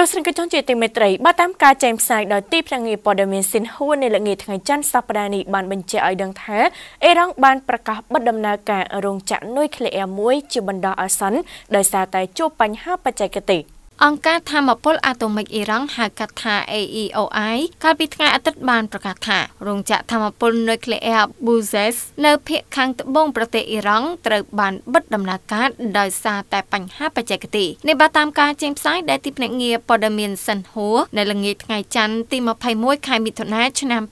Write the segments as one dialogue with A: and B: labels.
A: ទស្សនិកជនជាទីមេត្រីបើតាមការចេញផ្សាយដោយទីភ្នាក់ងារព័ត៌មានស៊ីនហួននៅល្ងាចថ្ងៃច័ន្ទសប្តាហ៍នេះបានបញ្ជាក់ឲ្យដឹងថាអ៊ីរ៉ង់បានប្រកាសបិទដំណើរការរោងចក្រនុយក្លេអ៊ែរមួយជាបណ្ដោះអាសន្នដោយសារតែជួបបញ្ហាបច្ចេកទេស។អង្គការធម
B: ្មពលអាតូមិកអ៊ីរ៉ង់ហៅកាត់ថា AEOI កាលពីថ្ងៃអាទិត្យបានប្រកាសថារោងចក្រធម្មពលនុយក្លេអ៊ែរ Buzes នៅភាគខាងត្បូងប្រទេសអ៊ីរ៉ង់ត្រូវបានបិទដំណើរការដោយសារតែបញ្ហាបច្ចេកទេសនេះបើតាមការចេញផ្សាយដែលទីភ្នាក់ងារព័ត៌មានសិនហួរនៅល្ងាចថ្ងៃច័ន្ទទី21ខែមិថុនាឆ្នាំ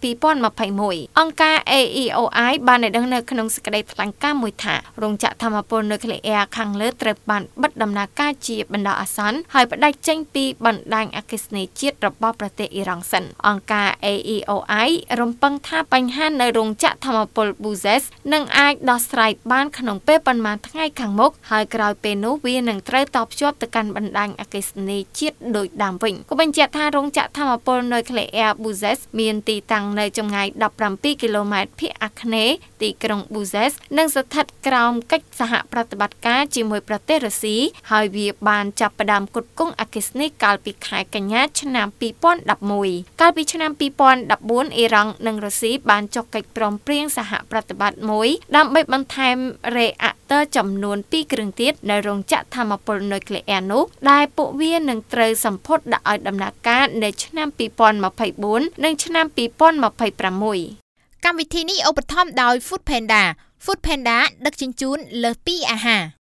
B: 2021អង្គការ AEOI បានបានដឹងនៅក្នុងសេចក្តីថ្លែងការណ៍មួយថារោងចក្រធម្មពលនុយក្លេអ៊ែរខាងលើត្រូវបានបិទដំណើរការជាបណ្ដោះអាសន្នហើយផ្ដាច់ចេញពីបណ្ដាញអគិសនីជាតិរបស់ប្រទេសអ៊ីរ៉ង់សិនអង្គការ AEOI រំពឹងថាបញ្ហានៅរោងចក្រធម្មពល Buzes នឹងអាចដោះស្រាយបានក្នុងពេលប៉ុន្មានថ្ងៃខាងមុខហើយក្រោយពេលនោះវានឹងត្រូវតភ្ជាប់ទៅកាន់បណ្ដាញអគិសនីជាតិដូចដើមវិញគូបញ្ជាក់ថារោងចក្រធម្មពលនុយក្លេអ៊ែរ Buzes មានទីតាំងនៅចម្ងាយ17គីឡូម៉ែត្រភាគអាគ្នេយ៍ទីក្រុង Buzes និងស្ថិតក្រោមកិច្ចសហប្រតិបត្តិការជាមួយ ប្រទេសរុស្ស៊ីហើយវាបានចាប់ផ្ដើមគុតគុំង្គអគិសនីកាលពីខែកញ្ញាឆ្នាំ2011កាលពីឆ្នាំ2014អ៊ីរ៉ង់និងរុស្ស៊ីបានចុះកិច្ចព្រមព្រៀងសហប្រតិបត្តិមួយ ដើម្បីបន្ថែមរេអាក់ទ័រចំនួន2គ្រឿងទៀតនៅរោងចក្រធម្មពលនុយក្លេអ៊ែរនោះដែលពួកវានឹងត្រូវសម្ពុតដាក់ឲ្យដំណើរការនៅឆ្នាំ2024និងឆ្នាំ2026កម្មវិធីនេះឧបត្ថម្ភដោយ Food Panda Food Panda ដឹកជញ្ជូន លើសពីអាហារ